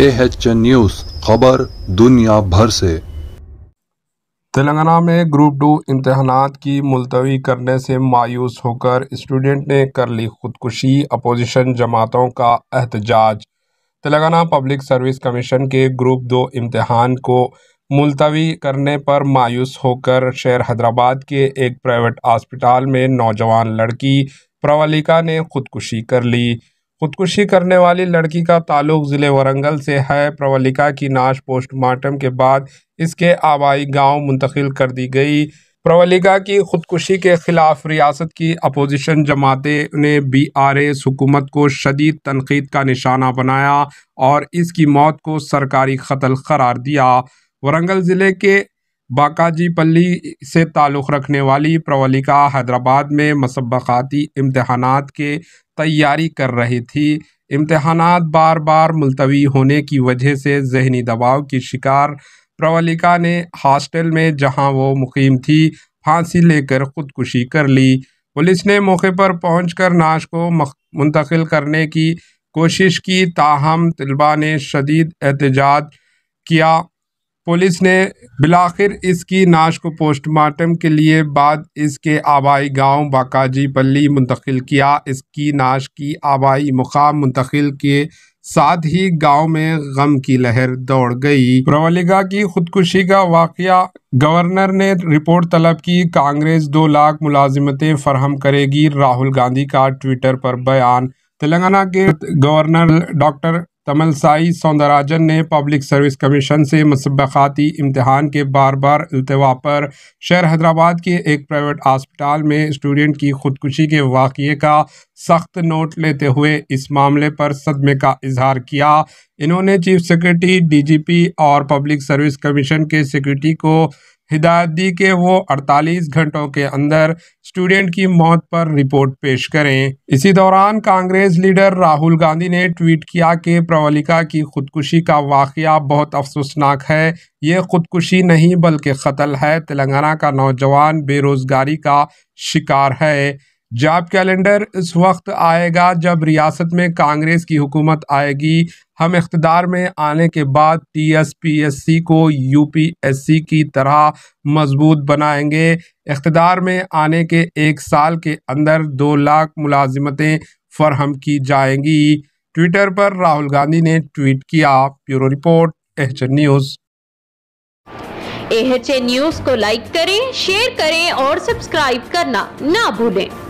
ए news खबर दुनिया भर से तेलंगाना में ग्रुप टू इम्तहान की मुलतवी करने से मायूस होकर स्टूडेंट ने कर ली खुदकुशी अपोजिशन जमातों का एहतजाज तेलंगाना पब्लिक सर्विस कमीशन के ग्रुप दो इम्तहान को मुलतवी करने पर मायूस होकर शहर हैदराबाद के एक प्राइवेट हॉस्पिटल में नौजवान लड़की प्रवलिका ने खुदकुशी कर ली खुदकुशी करने वाली लड़की का ताल्लुक ज़िले वरंगल से है प्रवलिका की नाश पोस्टमार्टम के बाद इसके आबाई गांव मुंतकिल कर दी गई प्रवलिका की खुदकुशी के खिलाफ रियासत की अपोजिशन जमातें ने बी आर एस हुकूमत को शदीद तनकीद का निशाना बनाया और इसकी मौत को सरकारी कत्ल करार दिया वरंगल ज़िले के बाकाजी पल्ली से ताल्लुक़ रखने वाली प्रवलिका हैदराबाद में मसबकती इम्तहान के तैयारी कर रही थी इम्तहान बार बार मुलतवी होने की वजह से जहनी दबाव की शिकार प्रवलिका ने हॉस्टल में जहां वो मुकीम थी फांसी लेकर ख़ुदकुशी कर ली पुलिस ने मौके पर पहुँच कर नाश को मुंतकिल करने की कोशिश की ताहम तलबा ने शदीद एहतजाज किया पुलिस ने बिलाखिर इसकी नाश को पोस्टमार्टम के लिए बाद इसके आबाई गांव बाकाजी पल्ली मुंतकिल किया इसकी नाश की आबाई मुकाम मुंतकिल के साथ ही गांव में गम की लहर दौड़ गई प्रवलिका की खुदकुशी का वाकया गवर्नर ने रिपोर्ट तलब की कांग्रेस दो लाख मुलाजिमतें फराहम करेगी राहुल गांधी का ट्विटर पर बयान तेलंगाना के गवर्नर डॉक्टर तमलसाई सौंदराजन ने पब्लिक सर्विस कमीशन से मसबाती इम्तहान के बार बार अल्तवा पर शहर हैदराबाद के एक प्राइवेट हॉस्पिटल में स्टूडेंट की खुदकुशी के वाक़े का सख्त नोट लेते हुए इस मामले पर सदमे का इजहार किया इन्होंने चीफ सेक्रेटरी डीजीपी और पब्लिक सर्विस कमीशन के सेक्रेटरी को हिदायत दी कि वो 48 घंटों के अंदर स्टूडेंट की मौत पर रिपोर्ट पेश करें इसी दौरान कांग्रेस लीडर राहुल गांधी ने ट्वीट किया कि प्रवलिका की खुदकुशी का वाक़ बहुत अफसोसनाक है ये खुदकुशी नहीं बल्कि कत्ल है तेलंगाना का नौजवान बेरोज़गारी का शिकार है जॉब कैलेंडर उस वक्त आएगा जब रियासत में कांग्रेस की हुकूमत आएगी हम इकतदार में आने के बाद T S P S C को यू पी एस सी की तरह मजबूत बनाएंगे इकतदार में आने के एक साल के अंदर दो लाख मुलाजमतें फरहम की जाएंगी ट्विटर पर राहुल गांधी ने ट्वीट किया bureau report H news H news को लाइक करें शेयर करें और सब्सक्राइब करना ना भूलें